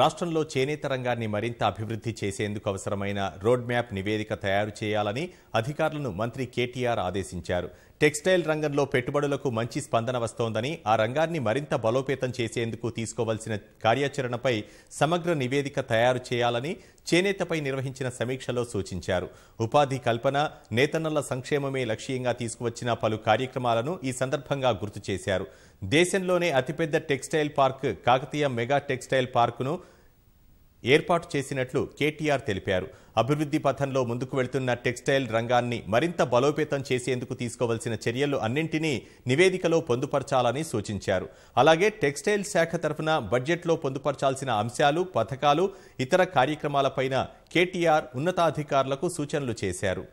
రాష్ట్రంలో చేనేత రంగాన్ని మరింత అభివృద్ధి చేసేందుకు అవసరమైన రోడ్ మ్యాప్ నివేదిక తయారు చేయాలని అధికారులను మంత్రి కేటీఆర్ ఆదేశించారు టెక్స్టైల్ రంగంలో పెట్టుబడులకు మంచి స్పందన వస్తోందని ఆ రంగాన్ని మరింత బలోపేతం చేసేందుకు తీసుకోవాల్సిన కార్యాచరణపై సమగ్ర నివేదిక తయారు చేయాలని చేనేతపై నిర్వహించిన సమీక్షలో సూచించారు ఉపాధి కల్పన నేతన్నల సంక్షేమమే లక్ష్యంగా తీసుకువచ్చిన పలు కార్యక్రమాలను ఈ సందర్భంగా గుర్తు చేశారు దేశంలోనే అతిపెద్ద textile park Kakatiya mega textile పార్కును ఏర్పాటు చేసినట్లు కేటీఆర్ తెలిపారు అభివృద్ధి పథంలో ముందుకు వెళ్తున్న టెక్స్టైల్ రంగాన్ని మరింత బలోపేతం చేసేందుకు తీసుకోవాల్సిన చర్యలు అన్నింటినీ నివేదికలో పొందుపరచాలని సూచించారు అలాగే టెక్స్టైల్ శాఖ తరఫున బడ్జెట్లో పొందుపరచాల్సిన అంశాలు పథకాలు ఇతర కార్యక్రమాలపైన కేటీఆర్ ఉన్నతాధికారులకు సూచనలు చేశారు